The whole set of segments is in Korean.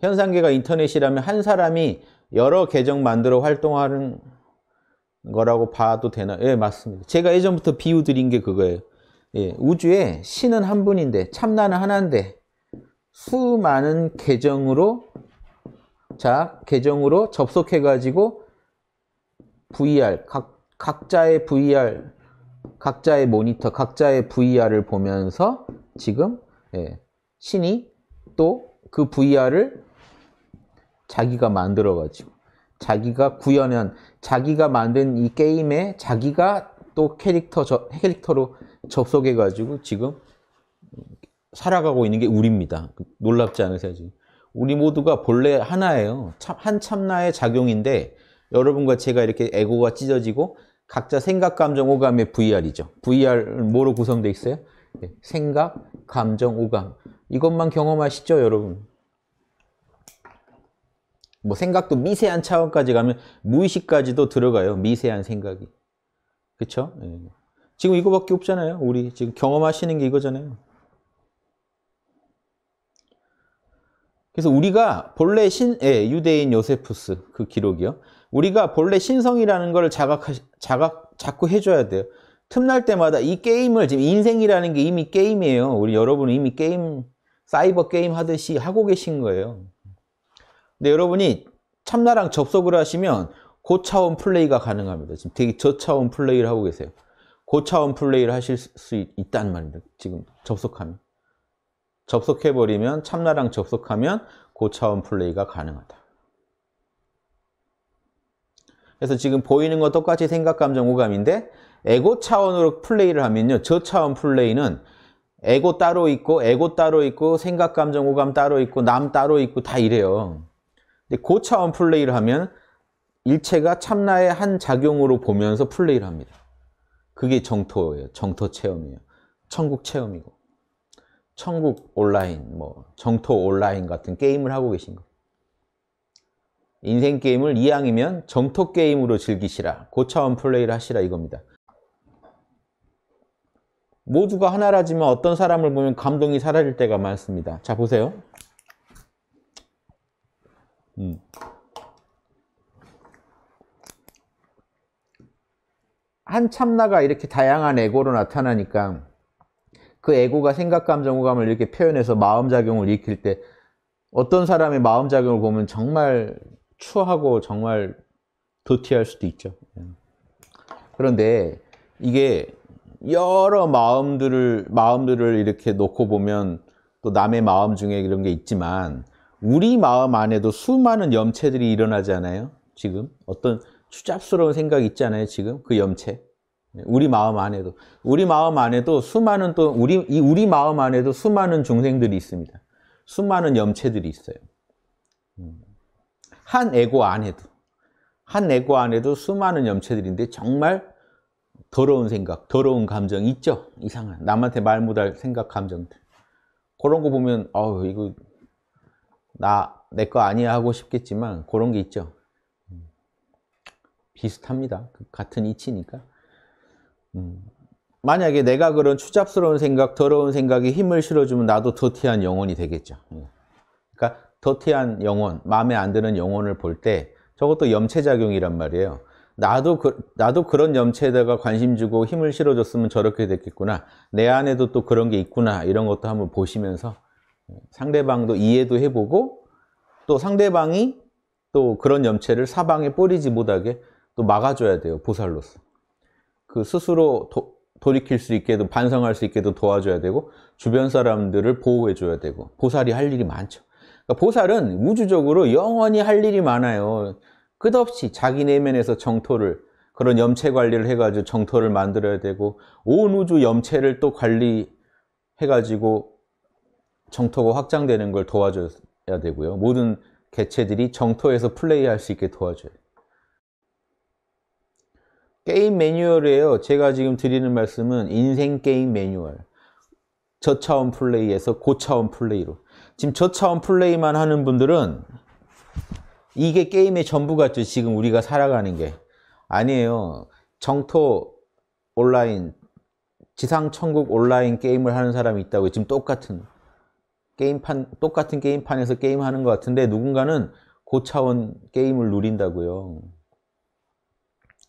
현상계가 인터넷이라면 한 사람이 여러 계정 만들어 활동하는 거라고 봐도 되나? 예, 맞습니다. 제가 예전부터 비유 드린 게 그거예요. 예, 우주에 신은 한 분인데 참나는 하나인데 수많은 계정으로 자 계정으로 접속해 가지고 VR 각, 각자의 VR 각자의 모니터 각자의 VR을 보면서 지금 예, 신이 또 그 VR을 자기가 만들어가지고 자기가 구현한 자기가 만든 이 게임에 자기가 또 캐릭터 저, 캐릭터로 접속해가지고 지금 살아가고 있는 게 우리입니다. 놀랍지 않으세요 지금? 우리 모두가 본래 하나예요. 참, 한 참나의 작용인데 여러분과 제가 이렇게 에고가 찢어지고 각자 생각, 감정, 오감의 VR이죠. VR 뭐로 구성되어 있어요? 때 생각, 감정, 우감 이것만 경험하시죠 여러분 뭐 생각도 미세한 차원까지 가면 무의식까지도 들어가요 미세한 생각이 그쵸? 예. 지금 이거밖에 없잖아요 우리 지금 경험하시는 게 이거잖아요 그래서 우리가 본래 신, 예, 유대인 요세푸스 그 기록이요 우리가 본래 신성이라는 걸 자각, 자각, 자꾸 해줘야 돼요 틈날 때마다 이 게임을 지금 인생이라는 게 이미 게임이에요. 우리 여러분은 이미 게임, 사이버 게임 하듯이 하고 계신 거예요. 근데 여러분이 참나랑 접속을 하시면 고차원 플레이가 가능합니다. 지금 되게 저차원 플레이를 하고 계세요. 고차원 플레이를 하실 수 있, 단 말입니다. 지금 접속하면. 접속해버리면 참나랑 접속하면 고차원 플레이가 가능하다. 그래서 지금 보이는 건 똑같이 생각, 감정, 오감인데 에고 차원으로 플레이를 하면요. 저 차원 플레이는 에고 따로 있고 에고 따로 있고 생각, 감정, 오감 따로 있고 남 따로 있고 다 이래요. 근데 고차원 플레이를 하면 일체가 참나의 한 작용으로 보면서 플레이를 합니다. 그게 정토예요. 정토 체험이에요. 천국 체험이고. 천국 온라인, 뭐 정토 온라인 같은 게임을 하고 계신 거예요. 인생 게임을 이왕이면 정토 게임으로 즐기시라. 고차원 플레이를 하시라 이겁니다. 모두가 하나라지만 어떤 사람을 보면 감동이 사라질 때가 많습니다. 자, 보세요. 음. 한 참나가 이렇게 다양한 에고로 나타나니까 그 에고가 생각, 감정, 호감을 이렇게 표현해서 마음작용을 일으킬 때 어떤 사람의 마음작용을 보면 정말 추하고 정말 도티할 수도 있죠. 예. 그런데 이게 여러 마음들을 마음들을 이렇게 놓고 보면 또 남의 마음 중에 이런 게 있지만 우리 마음 안에도 수많은 염체들이 일어나잖아요. 지금 어떤 추잡스러운 생각 있잖아요. 지금 그 염체. 네, 우리 마음 안에도 우리 마음 안에도 수많은 또 우리 이 우리 마음 안에도 수많은 중생들이 있습니다. 수많은 염체들이 있어요. 음. 한 에고 안에도 한 에고 안에도 수많은 염체들인데 정말 더러운 생각, 더러운 감정 있죠? 이상한 남한테 말 못할 생각, 감정들 그런 거 보면 어우 이거 나 내 거 아니야 하고 싶겠지만 그런 게 있죠 음. 비슷합니다 그 같은 이치니까 음. 만약에 내가 그런 추잡스러운 생각, 더러운 생각에 힘을 실어주면 나도 더티한 영혼이 되겠죠. 음. 그러니까 더티한 영혼, 마음에 안 드는 영혼을 볼 때 저것도 염체작용이란 말이에요. 나도 그, 나도 그런 염체에다가 관심 주고 힘을 실어줬으면 저렇게 됐겠구나 내 안에도 또 그런 게 있구나 이런 것도 한번 보시면서 예, 상대방도 이해도 해보고 또 상대방이 또 그런 염체를 사방에 뿌리지 못하게 또 막아줘야 돼요 보살로서 그 스스로 도, 돌이킬 수 있게도 반성할 수 있게도 도와줘야 되고 주변 사람들을 보호해 줘야 되고 보살이 할 일이 많죠 그러니까 보살은 우주적으로 영원히 할 일이 많아요 끝없이 자기 내면에서 정토를 그런 염체 관리를 해가지고 정토를 만들어야 되고 온 우주 염체를 또 관리해가지고 정토가 확장되는 걸 도와줘야 되고요. 모든 개체들이 정토에서 플레이할 수 있게 도와줘요. 게임 매뉴얼이에요. 제가 지금 드리는 말씀은 인생 게임 매뉴얼. 저차원 플레이에서 고차원 플레이로. 지금 저차원 플레이만 하는 분들은 이게 게임의 전부 같죠. 지금 우리가 살아가는 게. 아니에요. 정토 온라인, 지상천국 온라인 게임을 하는 사람이 있다고 지금 똑같은 게임판, 똑같은 게임판에서 게임하는 것 같은데 누군가는 고차원 게임을 누린다고요.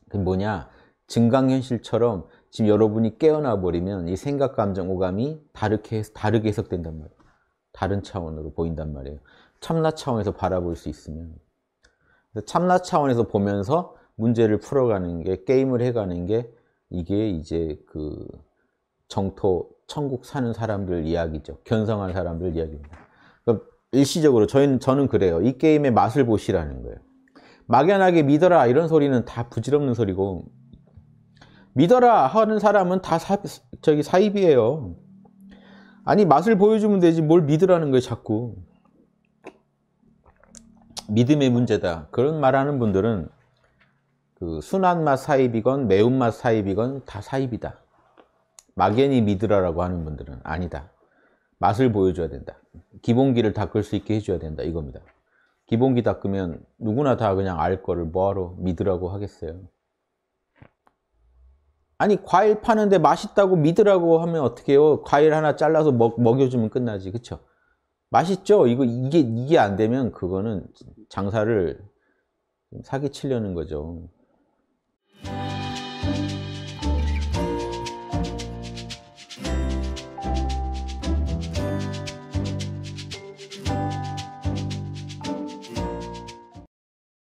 그 뭐냐? 증강현실처럼 지금 여러분이 깨어나 버리면 이 생각, 감정, 오감이 다르게, 다르게 해석된단 말이에요. 다른 차원으로 보인단 말이에요. 참나 차원에서 바라볼 수 있으면. 참나 차원에서 보면서 문제를 풀어가는 게 게임을 해가는 게 이게 이제 그 정토 천국 사는 사람들 이야기죠. 견성한 사람들 이야기입니다. 그러니까 일시적으로 저희는 저는 그래요. 이 게임의 맛을 보시라는 거예요. 막연하게 믿어라 이런 소리는 다 부질없는 소리고 믿어라 하는 사람은 다 사, 저기 사입이에요. 아니 맛을 보여주면 되지 뭘 믿으라는 거예요 자꾸. 믿음의 문제다 그런 말하는 분들은 그 순한 맛 사입이건 매운맛 사입이건 다 사입이다 막연히 믿으라라고 하는 분들은 아니다 맛을 보여줘야 된다 기본기를 닦을 수 있게 해줘야 된다 이겁니다 기본기 닦으면 누구나 다 그냥 알 거를 뭐하러 믿으라고 하겠어요 아니 과일 파는데 맛있다고 믿으라고 하면 어떻게 해요 과일 하나 잘라서 먹, 먹여주면 끝나지 그쵸 맛있죠 이거 이게 이게 안 되면 그거는 장사를 사기치려는 거죠.